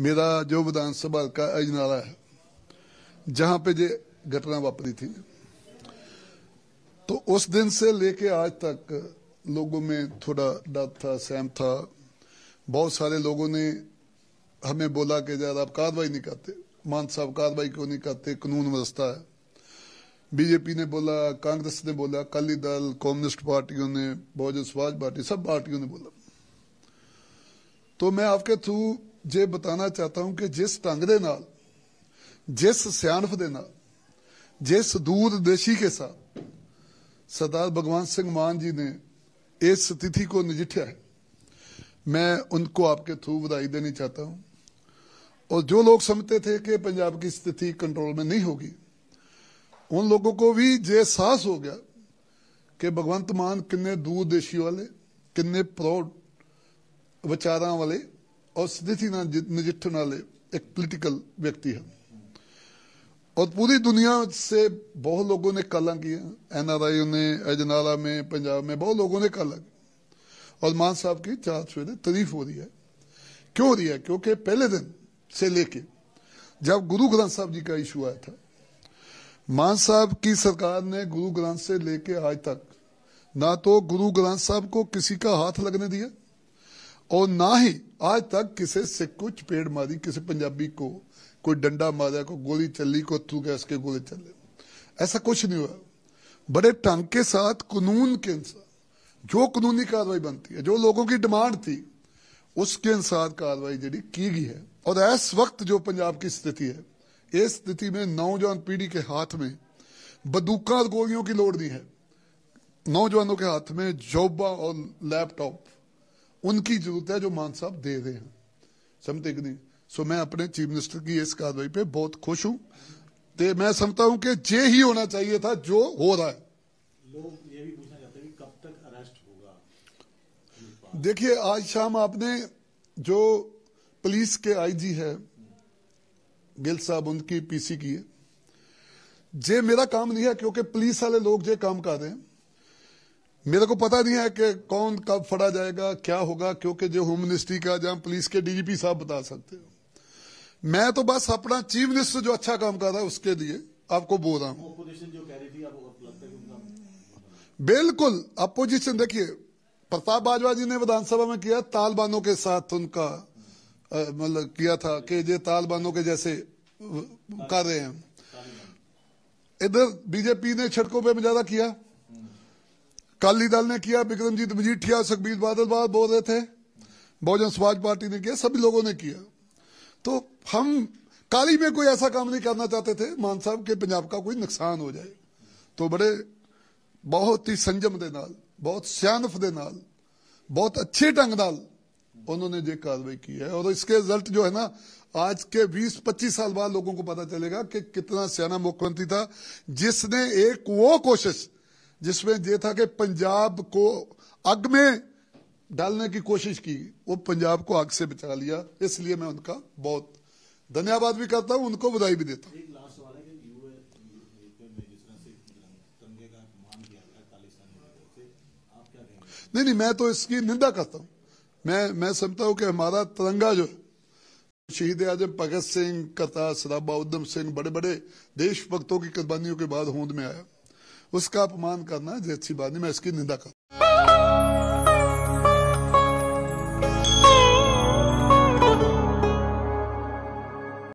मेरा जो विधानसभा का अजनाला है जहां पे ये घटना वापरी थी तो उस दिन से लेके आज तक लोगों में थोड़ा डर था सहम था बहुत सारे लोगों ने हमें बोला कि यार आप कार्रवाई नहीं करते मान साहब कार्रवाई क्यों नहीं करते कानून व्यवस्था है बीजेपी ने बोला कांग्रेस ने बोला अकाली दल कम्युनिस्ट पार्टियों ने बहुजन समाज पार्टी सब पार्टियों ने बोला तो मैं आपके थ्रू जे बताना चाहता हूं कि जिस ढंग जिस सियाणफ के न जिस दूरदेशी के साथ सरदार भगवान सिंह मान जी ने इस तिथि को नजिठा है मैं उनको आपके थ्रू बधाई देनी चाहता हूं और जो लोग समझते थे कि पंजाब की स्थिति कंट्रोल में नहीं होगी उन लोगों को भी ये एहसास हो गया कि भगवंत मान किन्ने दूरदेशी वाले किन्ने प्रौढ़ विचार वाले और स्थिति नजिठन वाले एक पोलिटिकल व्यक्ति है और पूरी दुनिया से बहुत लोगों ने कला किया एनआरआई ने अजनाला में पंजाब में बहुत लोगों ने कला की और मान साहब की चार सवेरे तारीफ हो रही है क्यों हो रही है क्योंकि पहले दिन से लेके जब गुरु ग्रंथ साहब जी का इशू आया था मान साहब की सरकार ने गुरु ग्रंथ से लेके आज तक ना तो गुरु ग्रंथ साहब को किसी का हाथ लगने दिया और ना ही आज तक किसी से कुछ पेड़ मारी किसी पंजाबी को कोई डंडा मारा को गोली चली को थू गैस के गोले चले ऐसा कुछ नहीं हुआ बड़े ढंग के साथ कानून के अनुसार जो कानूनी कार्रवाई बनती है जो लोगों की डिमांड थी उसके अनुसार कार्रवाई जी की गई है और इस वक्त जो पंजाब की स्थिति है इस स्थिति में नौजवान पीढ़ी के हाथ में बंदूक और गोलियों की लोड़ नहीं है नौजवानों के हाथ में जोबा और लैपटॉप उनकी जरूरत है जो मान साहब दे रहे हैं समझते कि नहीं सो मैं अपने चीफ मिनिस्टर की इस कार्रवाई पे बहुत खुश हूं तो मैं समझता हूं कि जे ही होना चाहिए था जो हो रहा है देखिए आज शाम आपने जो पुलिस के आईजी है गिल साहब उनकी पीसी की है जे मेरा काम नहीं है क्योंकि पुलिस वाले लोग जे काम कर रहे हैं मेरे को पता नहीं है कि कौन कब फड़ा जाएगा क्या होगा क्योंकि जो होम मिनिस्ट्री का जहां पुलिस के डीजीपी साहब बता सकते हो मैं तो बस अपना चीफ मिनिस्टर जो अच्छा काम कर रहा है उसके लिए आपको बोल रहा हूं बिल्कुल अपोजिशन देखिए प्रताप बाजवा जी ने विधानसभा में किया तालबानों के साथ उनका मतलब किया था कि ये तालबानों के जैसे कर रहे हैं इधर बीजेपी ने छटकों पे में ज्यादा किया अकाली दल ने किया बिक्रमजीत मजीठिया सुखबीर बाद बोल रहे थे बहुजन समाज पार्टी ने किया सभी लोगों ने किया तो हम काली में कोई ऐसा काम नहीं करना चाहते थे मान साहब के पंजाब का कोई नुकसान हो जाए तो बड़े बहुत ही संजम के बहुत सियानफ ਸਿਆਣਫ बहुत अच्छे ढंग ਅੱਛੇ ਢੰਗ ਨਾਲ ਉਹਨਾਂ ਨੇ ਜੇ ਕਾਰਵਾਈ ਕੀ ਹੈ ਔਰ ਇਸਕੇ ਰਿਜ਼ਲਟ आज के 20-25 साल बाद लोगों को पता चलेगा कि कितना सियाना मुख्यमंत्री था जिसने एक वो कोशिश जिसमें यह था कि पंजाब को आग में डालने की कोशिश की वो पंजाब को आग से बचा लिया इसलिए मैं उनका बहुत धन्यवाद भी करता हूं उनको बधाई भी देता हूं नहीं नहीं मैं तो इसकी निंदा करता हूं मैं मैं समझता हूं कि हमारा तिरंगा जो शहीद आजम भगत सिंह करतार सदाबा उधम सिंह बड़े बड़े देशभक्तों की कुर्बानियों के बाद होंद में आया उसका अपमान करना अच्छी बात नहीं मैं इसकी निंदा करूँ